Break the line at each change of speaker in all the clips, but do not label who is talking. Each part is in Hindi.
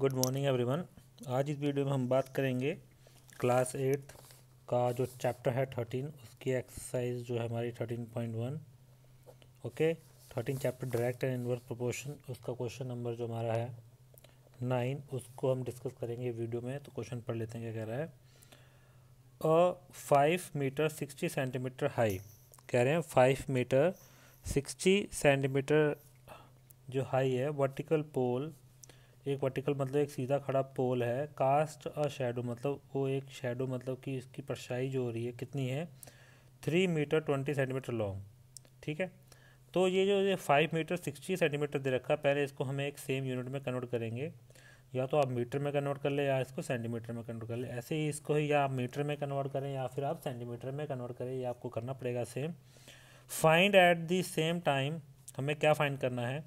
गुड मॉर्निंग एवरीवन आज इस वीडियो में हम बात करेंगे क्लास एट्थ का जो चैप्टर है थर्टीन उसकी एक्सरसाइज जो है हमारी thirteen point one okay thirteen chapter direct and inverse proportion उसका क्वेश्चन नंबर जो हमारा है नाइन उसको हम डिस्कस करेंगे वीडियो में तो क्वेश्चन पढ़ लेते हैं क्या कह रहा है uh five meter sixty centimeter high कह रहे हैं फाइव मीटर सिक्सटी सेंटीमीटर जो हाई है वर्टिकल पोल एक वर्टिकल मतलब एक सीधा खड़ा पोल है कास्ट और शेडो मतलब वो एक शेडो मतलब कि इसकी परछाई जो हो रही है कितनी है three meter twenty centimeter long ठीक है तो ये जो ये फाइव मीटर सिक्सटी सेंटीमीटर दे रखा है पहले इसको हमें एक सेम यूनिट में कन्वर्ट करेंगे या तो आप मीटर में कन्वर्ट कर ले या इसको सेंटीमीटर में कन्वर्ट कर ले ऐसे ही इसको ही या आप मीटर में कन्वर्ट करें या फिर आप सेंटीमीटर में कन्वर्ट करें ये आपको करना पड़ेगा same find at the same time हमें क्या फाइंड करना है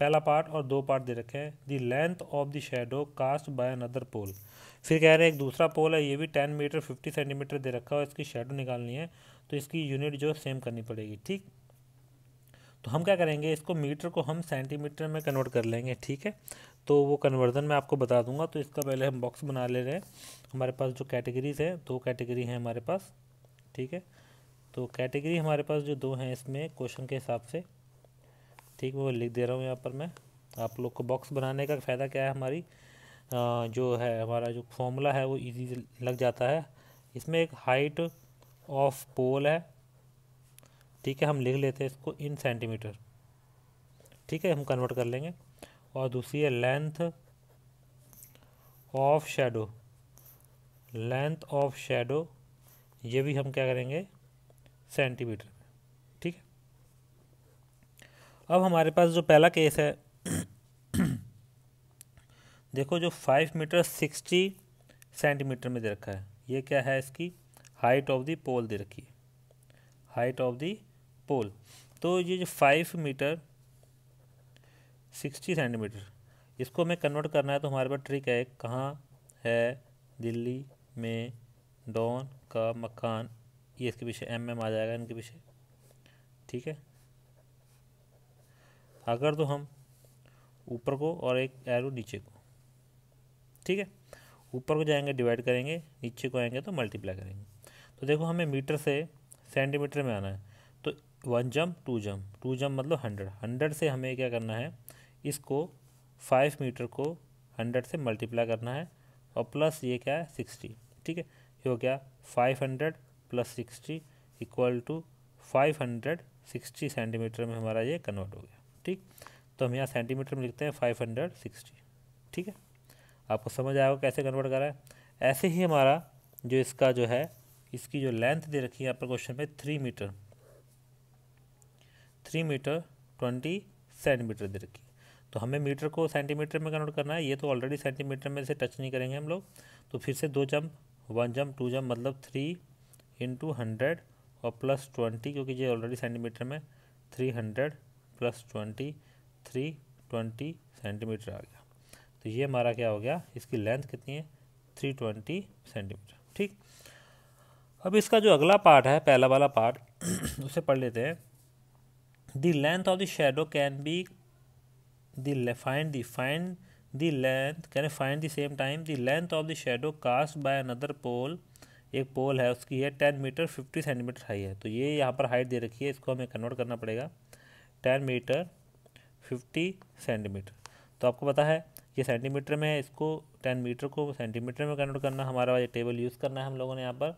पहला पार्ट और दो पार्ट दे रखे हैं the length of the shadow cast by another pole फिर कह रहे हैं एक दूसरा पोल है ये भी टेन मीटर फिफ्टी सेंटीमीटर दे रखा है इसकी शेडो निकालनी है तो इसकी यूनिट जो सेम करनी पड़ेगी ठीक तो हम क्या करेंगे इसको मीटर को हम सेंटीमीटर में कन्वर्ट कर लेंगे ठीक है तो वो कन्वर्जन मैं आपको बता दूंगा तो इसका पहले हम बॉक्स बना ले रहे हैं हमारे पास जो कैटेगरीज है दो कैटेगरी हैं हमारे पास ठीक है तो कैटेगरी हमारे पास जो दो हैं इसमें क्वेश्चन के हिसाब से ठीक वो लिख दे रहा हूँ यहाँ पर मैं आप लोग को बॉक्स बनाने का फ़ायदा क्या है हमारी जो है हमारा जो फॉर्मूला है वो इजी लग जाता है इसमें एक हाइट ऑफ पोल है ठीक है हम लिख लेते हैं इसको इन सेंटीमीटर ठीक है हम कन्वर्ट कर लेंगे और दूसरी है length of shadow length of shadow ये भी हम क्या करेंगे सेंटीमीटर अब हमारे पास जो पहला केस है देखो जो फाइव मीटर सिक्सटी सेंटीमीटर में दे रखा है ये क्या है इसकी हाइट ऑफ द पोल दे रखी है हाइट ऑफ द पोल तो ये जो फाइव मीटर सिक्सटी सेंटीमीटर इसको हमें कन्वर्ट करना है तो हमारे पास ट्रिक है कहाँ है दिल्ली में डॉन का मकान ये इसके पीछे एम एम आ जाएगा इनके पीछे ठीक है अगर तो हम ऊपर को और एक एरो नीचे को ठीक है ऊपर को जाएंगे डिवाइड करेंगे नीचे को आएंगे तो मल्टीप्लाई करेंगे तो देखो हमें मीटर से सेंटीमीटर में आना है तो one jump two jump two jump मतलब हंड्रेड हंड्रेड से हमें क्या करना है इसको फाइव मीटर को हंड्रेड से मल्टीप्लाई करना है और प्लस ये क्या है सिक्सटी ठीक है ये हो गया five hundred plus sixty equal to five hundred sixty centimeter में हमारा ये कन्वर्ट हो गया ठीक तो हम यहाँ सेंटीमीटर में लिखते हैं फाइव हंड्रेड सिक्सटी ठीक है आपको समझ आएगा कैसे कन्वर्ट करा है ऐसे ही हमारा जो इसका जो है इसकी जो लेंथ दे रखी है यहाँ पर क्वेश्चन में three meter three meter twenty centimeter दे रखी है तो हमें मीटर को सेंटीमीटर में कन्वर्ट करना है ये तो ऑलरेडी सेंटीमीटर में से टच नहीं करेंगे हम लोग तो फिर से दो jump one jump two jump मतलब थ्री इंटू हंड्रेड और प्लस ट्वेंटी क्योंकि ये ऑलरेडी सेंटीमीटर में three hundred plus twenty three twenty centimeter आ गया तो ये हमारा क्या हो गया इसकी लेंथ कितनी है थ्री ट्वेंटी सेंटीमीटर ठीक अब इसका जो अगला पार्ट है पहला वाला पार्ट उसे पढ़ लेते हैं the length of the shadow can be the find the find the length can find the same time the length of the shadow cast by another pole एक पोल है उसकी है ten meter fifty centimeter high है तो ये यहाँ पर हाइट दे रखी है इसको हमें कन्वर्ट करना पड़ेगा टेन मीटर फिफ्टी सेंटीमीटर तो आपको पता है ये सेंटीमीटर में है इसको टेन मीटर को सेंटीमीटर में कन्वर्ट करना हमारा ये टेबल यूज़ करना है हम लोगों ने यहाँ पर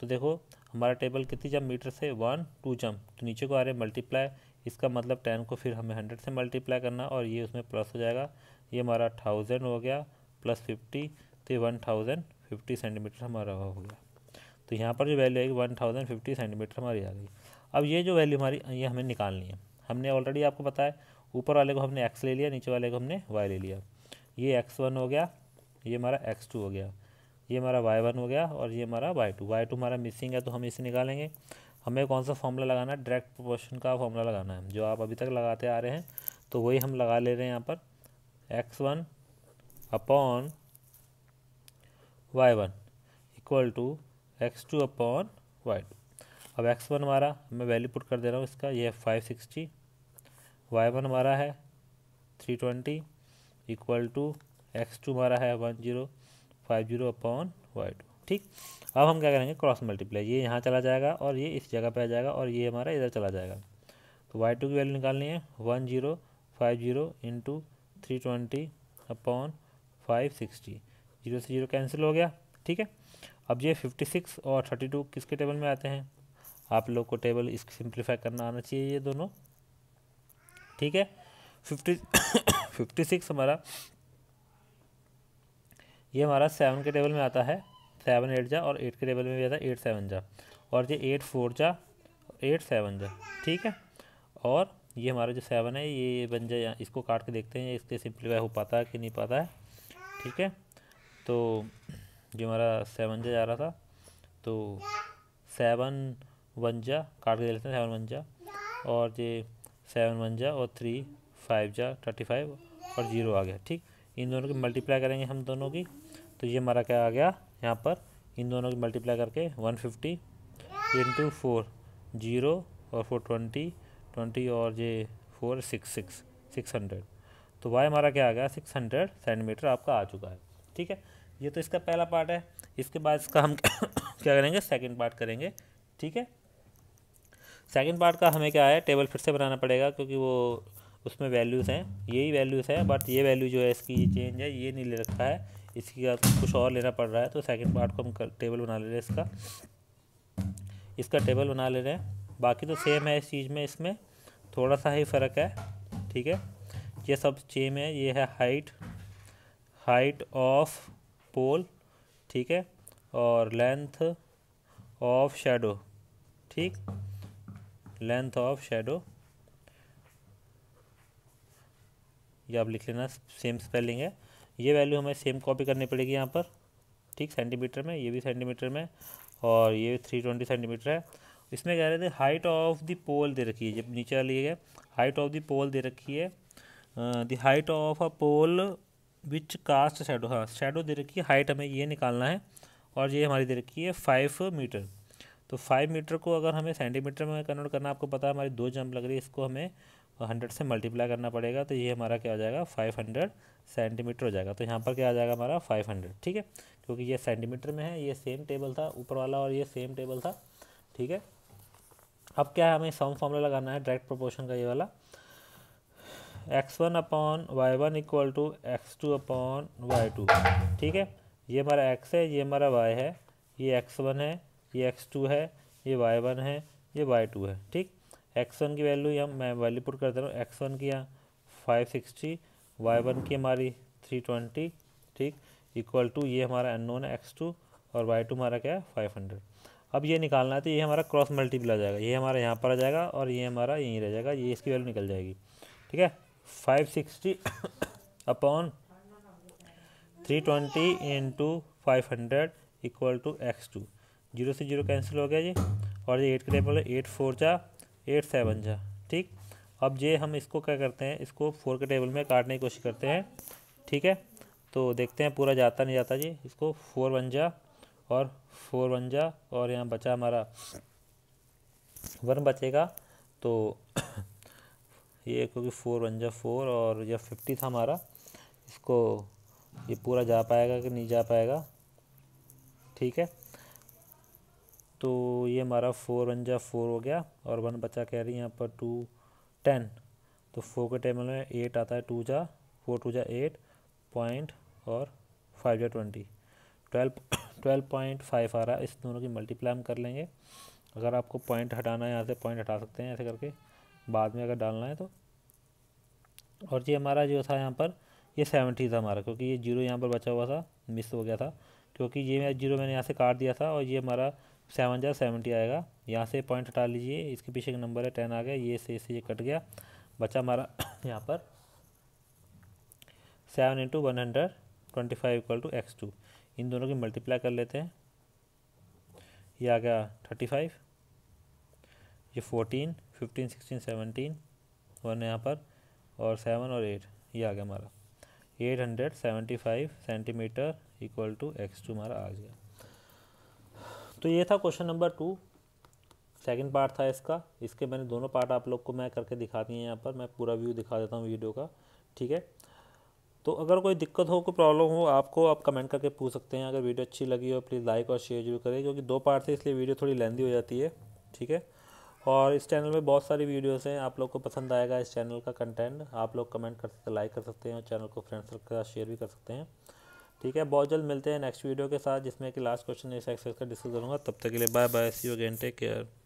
तो देखो हमारा टेबल कितनी जम मीटर से वन टू जम तो नीचे को आ रहे मल्टीप्लाई इसका मतलब टेन को फिर हमें हंड्रेड से मल्टीप्लाई करना और ये उसमें प्लस हो जाएगा ये हमारा थाउजेंड हो गया प्लस फिफ्टी तो ये वन थाउजेंड फिफ्टी सेंटीमीटर हमारा हो गया तो यहाँ पर जो वैल्यू आएगी वन थाउजेंड फिफ्टी सेंटीमीटर हमारी आ गई अब ये जो वैल्यू हमारी ये हमें निकालनी है हमने ऑलरेडी आपको बताया ऊपर वाले को हमने एक्स ले लिया नीचे वाले को हमने वाई ले लिया ये एक्स वन हो गया ये हमारा एक्स टू हो गया ये हमारा वाई वन हो गया और ये हमारा वाई टू वाई टू हमारा मिसिंग है तो हम इसे निकालेंगे हमें कौन सा फॉर्मूला लगाना है डायरेक्ट प्रोपोर्शन का फॉर्मूला लगाना है जो आप अभी तक लगाते आ रहे हैं तो वही हम लगा ले रहे हैं यहाँ पर x one upon y one equal to x two upon y two अब एक्स वन हमारा मैं वैल्यू पुट कर दे रहा हूँ इसका ये है फाइव सिक्सटी वाई वन हमारा है three twenty equal to x two हमारा है one zero five zero upon y two ठीक अब हम क्या करेंगे क्रॉस मल्टीप्लाई ये यहाँ चला जाएगा और ये इस जगह पे आ जाएगा और ये हमारा इधर चला जाएगा तो वाई टू की वैल्यू निकालनी है one zero five zero into three twenty upon five sixty zero से जीरो कैंसिल हो गया ठीक है अब ये फिफ्टी सिक्स और थर्टी टू किसके टेबल में आते हैं आप लोग को टेबल इसको सिंप्लीफाई करना आना चाहिए ये दोनों ठीक है फिफ्टी फिफ्टी सिक्स हमारा ये हमारा सेवन के टेबल में आता है सेवन एट जा और एट के टेबल में भी आता है एट सेवन जा और ये एट फोर जा एट सेवन जा ठीक है और ये हमारा जो सेवन है ये बन जाए इसको काट के देखते हैं इसके सिंप्लीफाई हो पाता है कि नहीं पाता है ठीक है तो ये हमारा सेवन जा रहा था तो सेवन वन जा काट के लेते हैं सेवन वन जा और ये सेवन वन जा और थ्री फाइव जा थर्टी फाइव और ज़ीरो आ गया ठीक इन दोनों की मल्टीप्लाई करेंगे हम दोनों की तो ये हमारा क्या आ गया यहाँ पर इन दोनों की मल्टीप्लाई करके one fifty into four zero और फोर ट्वेंटी ट्वेंटी और ये four six six six hundred तो वाई हमारा क्या आ गया सिक्स हंड्रेड सेंटीमीटर आपका आ चुका है ठीक है ये तो इसका पहला पार्ट है इसके बाद इसका हम क्या करेंगे सेकेंड पार्ट करेंगे ठीक है सेकेंड पार्ट का हमें क्या है टेबल फिर से बनाना पड़ेगा क्योंकि वो उसमें वैल्यूज़ हैं यही वैल्यूज़ हैं बट ये वैल्यू जो है इसकी ये चेंज है ये नहीं ले रखा है इसकी कुछ और लेना पड़ रहा है तो सेकेंड पार्ट को हम टेबल बना ले रहे हैं इसका इसका टेबल बना ले रहे हैं बाकी तो सेम है इस चीज़ में इसमें थोड़ा सा ही फ़र्क है ठीक है ये सब सेम है ये है हाइट हाइट ऑफ पोल ठीक है और लेंथ ऑफ शेडो ठीक लेंथ ऑफ शेडो ये आप लिख लेना सेम स्पेलिंग है ये वैल्यू हमें सेम कॉपी करनी पड़ेगी यहाँ पर ठीक सेंटीमीटर में ये भी सेंटीमीटर में और ये थ्री ट्वेंटी सेंटीमीटर है इसमें कह रहे थे हाइट ऑफ द पोल दे रखी है जब नीचे लिए है हाइट ऑफ द पोल दे रखी है the height of a pole which cast shadow हाँ शेडो दे रखी है हाइट हमें ये निकालना है और ये हमारी दे रखी है फाइव मीटर तो फाइव मीटर को अगर हमें सेंटीमीटर में कन्वर्ट करना आपको पता है हमारी दो जंप लग रही है इसको हमें हंड्रेड से मल्टीप्लाई करना पड़ेगा तो ये हमारा क्या हो जाएगा फाइव हंड्रेड सेंटीमीटर हो जाएगा तो यहाँ पर क्या आ जाएगा हमारा फाइव हंड्रेड ठीक है क्योंकि ये सेंटीमीटर में है ये सेम टेबल था ऊपर वाला और ये सेम टेबल था ठीक है अब क्या है हमें सम फॉर्मूला लगाना है डायरेक्ट प्रोपोर्शन का ये वाला x one upon y one equal to x two upon y two ठीक है ये हमारा एक्स है ये हमारा वाई है ये एक्स वन है ये एक्स टू है ये वाई वन है ये वाई टू है ठीक एक्स वन की वैल्यू यहाँ मैं वैल्यू पुट कर दे रहा हूँ एक्स वन की यहाँ फाइव सिक्सटी वाई वन की हमारी थ्री ट्वेंटी ठीक इक्वल टू ये हमारा अननोन है एक्स टू और वाई टू हमारा क्या है फाइव हंड्रेड अब ये निकालना है तो ये हमारा क्रॉस मल्टीपल आ जाएगा ये हमारा यहाँ पर आ जाएगा और ये हमारा यहीं रह जाएगा ये इसकी वैल्यू निकल जाएगी ठीक है five sixty upon three twenty into five hundred equal to x two zero से जीरो कैंसिल हो गया जी और ये एट के टेबल एट फोर जा एट सेवन जा ठीक अब ये हम इसको क्या करते हैं इसको फोर के टेबल में काटने की कोशिश करते हैं ठीक है तो देखते हैं पूरा जाता नहीं जाता जी इसको फोर वन जा और फोर वन जा और यहाँ बचा हमारा वन बचेगा तो ये क्योंकि फोर वन जा फोर और यह फिफ्टी था हमारा इसको ये पूरा जा पाएगा कि नहीं जा पाएगा ठीक है तो ये हमारा फोर वन जा फोर हो गया और वन बचा कह रही है यहाँ पर टू टेन तो फोर के टेबल में एट आता है टू जा फोर टू जा एट पॉइंट और फाइव जा twenty twelve twelve point five आ रहा है इस दोनों की मल्टीप्लाई हम कर लेंगे अगर आपको पॉइंट हटाना है यहाँ से पॉइंट हटा सकते हैं ऐसे करके बाद में अगर डालना है तो और ये हमारा जो था यहाँ पर ये सेवेंटी था हमारा क्योंकि ये जीरो यहाँ पर बचा हुआ था मिस हो गया था क्योंकि ये जीरो मैंने यहाँ से काट दिया था और ये हमारा सेवन जा सेवेंटी आएगा यहाँ से पॉइंट हटा लीजिए इसके पीछे एक नंबर है टेन आ गया ये से इससे ये कट गया बचा हमारा यहाँ पर seven into one hundred twenty five equal to x two इन दोनों की मल्टीप्लाई कर लेते हैं ये आ गया थर्टी फाइव ये fourteen fifteen sixteen seventeen one यहाँ पर और सेवन और एट ये आ गया हमारा eight hundred seventy five centimeter equal to x two हमारा आ गया तो ये था question number two second part था इसका इसके मैंने दोनों पार्ट आप लोग को मैं करके दिखा दिए हैं यहाँ पर मैं पूरा व्यू दिखा देता हूँ वीडियो का ठीक है तो अगर कोई दिक्कत हो कोई प्रॉब्लम हो आपको आप कमेंट करके पूछ सकते हैं अगर वीडियो अच्छी लगी हो प्लीज़ लाइक और शेयर जरूर करें क्योंकि दो पार्ट थे इसलिए वीडियो थोड़ी लेंदी हो जाती है ठीक है और इस चैनल में बहुत सारी वीडियोस हैं आप लोग को पसंद आएगा इस चैनल का कंटेंट आप लोग कमेंट कर सकते लाइक कर सकते हैं और चैनल को फ्रेंड्स के साथ शेयर भी कर सकते हैं ठीक है बहुत जल्द मिलते हैं नेक्स्ट वीडियो के साथ जिसमें कि लास्ट क्वेश्चन इस एक्सरसाइज का डिस्कस करूँगा तब तक के लिए bye bye see you again take care